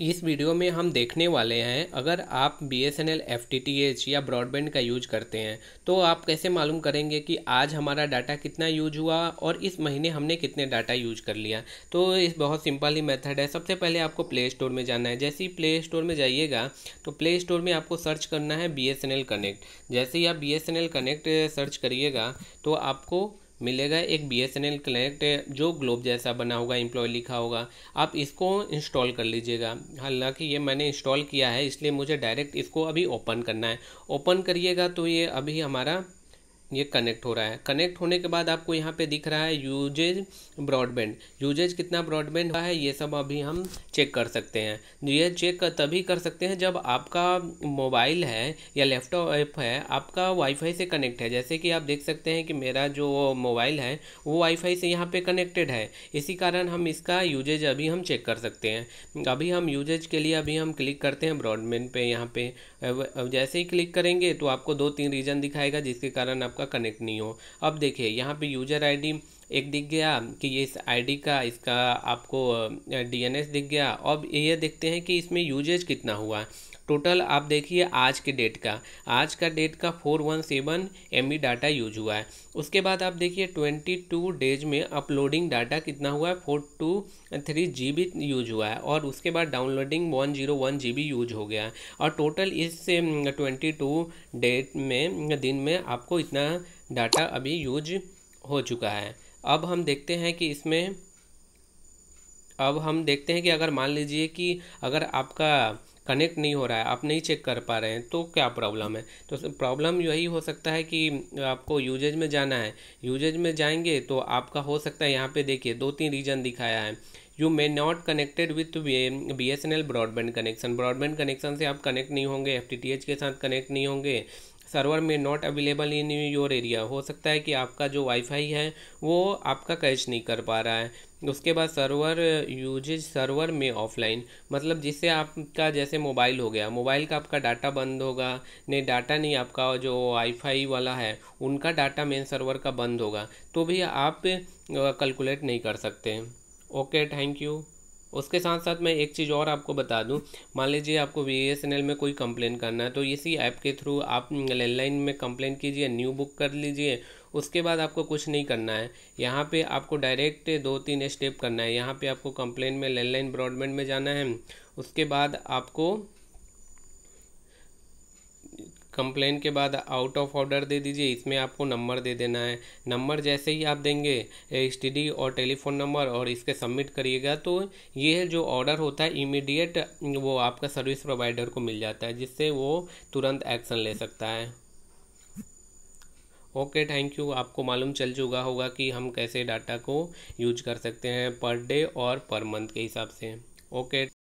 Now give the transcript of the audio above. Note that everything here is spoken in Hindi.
इस वीडियो में हम देखने वाले हैं अगर आप B S N L F T T H या ब्रॉडबैंड का यूज करते हैं तो आप कैसे मालूम करेंगे कि आज हमारा डाटा कितना यूज हुआ और इस महीने हमने कितने डाटा यूज कर लिया तो इस बहुत सिंपल ही मेथड है सबसे पहले आपको प्ले स्टोर में जाना है जैसे ही प्ले स्टोर में जाइएगा तो प्ले स्टोर में आपको सर्च करना है B S N L connect जैसे ही आप B S N L connect search करिएगा तो आपको मिलेगा एक B S N L connect जो ग्लोब जैसा बना होगा एम्प्लॉय लिखा होगा आप इसको इंस्टॉल कर लीजिएगा हालांकि ये मैंने इंस्टॉल किया है इसलिए मुझे डायरेक्ट इसको अभी ओपन करना है ओपन करिएगा तो ये अभी हमारा ये कनेक्ट हो रहा है कनेक्ट होने के बाद आपको यहाँ पे दिख रहा है यूजेज ब्रॉडबैंड यूजेज कितना ब्रॉडबैंड हुआ है ये सब अभी हम चेक कर सकते हैं ये चेक तभी कर सकते हैं जब आपका मोबाइल है या लैपटॉप है आपका वाईफाई से कनेक्ट है जैसे कि आप देख सकते हैं कि मेरा जो मोबाइल है वो वाईफाई से यहाँ पे कनेक्टेड है इसी कारण हम इसका यूजेज अभी हम चेक कर सकते हैं अभी हम यूजेज के लिए अभी हम क्लिक करते हैं ब्रॉडबैंड पे यहाँ पे जैसे ही क्लिक करेंगे तो आपको दो तीन रीजन दिखाएगा जिसके कारण आपका आपका कनेक्ट नहीं हो अब देखिए यहाँ पे यूजर आईडी एक दिख गया कि ये इस आईडी का इसका आपको डीएनएस दिख गया अब ये देखते हैं कि इसमें यूजेज कितना हुआ टोटल आप देखिए आज के डेट का आज का डेट का four one seven M data use हुआ है उसके बाद आप देखिए ट्वेंटी टू डेज में अपलोडिंग डाटा कितना हुआ है four two three G B use हुआ है और उसके बाद downloading one zero one G B use हो गया है और टोटल इस ट्वेंटी टू डेट में दिन में आपको इतना डाटा अभी यूज हो चुका है अब हम देखते हैं कि इसमें अब हम देखते हैं कि अगर मान लीजिए कि अगर आपका कनेक्ट नहीं हो रहा है आप नहीं चेक कर पा रहे हैं तो क्या प्रॉब्लम है तो प्रॉब्लम यही हो सकता है कि आपको यूजेज में जाना है यूजेज में जाएंगे तो आपका हो सकता है यहाँ पे देखिए दो तीन रीजन दिखाया है you may not connected with B S N L broadband connection broadband connection से आप कनेक्ट नहीं होंगे एफ टी टी एच के साथ कनेक्ट नहीं होंगे सर्वर में not available in your area हो सकता है कि आपका जो वाईफाई है वो आपका कैच नहीं कर पा रहा है उसके बाद सर्वर यूजेज सर्वर में ऑफलाइन मतलब जिससे आपका जैसे मोबाइल हो गया मोबाइल का आपका डाटा बंद होगा नहीं डाटा नहीं आपका जो वाईफाई वाला है उनका डाटा मेन सर्वर का बंद होगा तो भी आप कैलकुलेट नहीं कर सकते ओके थैंक यू उसके साथ साथ मैं एक चीज़ और आपको बता दूं मान लीजिए आपको बी एस एन एल में कोई कंप्लेंट करना है तो इसी ऐप के थ्रू आप लैंडलाइन में कंप्लेन कीजिए न्यू बुक कर लीजिए उसके बाद आपको कुछ नहीं करना है यहाँ पे आपको डायरेक्ट दो तीन स्टेप करना है यहाँ पे आपको कंप्लेन में लैंडलाइन ब्रॉडबैंड में जाना है उसके बाद आपको कंप्लेन के बाद आउट ऑफ ऑर्डर दे दीजिए इसमें आपको नंबर दे देना है नंबर जैसे ही आप देंगे एस और टेलीफोन नंबर और इसके सबमिट करिएगा तो ये जो ऑर्डर होता है इमीडिएट वो आपका सर्विस प्रोवाइडर को मिल जाता है जिससे वो तुरंत एक्शन ले सकता है ओके थैंक यू आपको मालूम चल चुका होगा कि हम कैसे डाटा को यूज कर सकते हैं पर डे और पर मंथ के हिसाब से ओके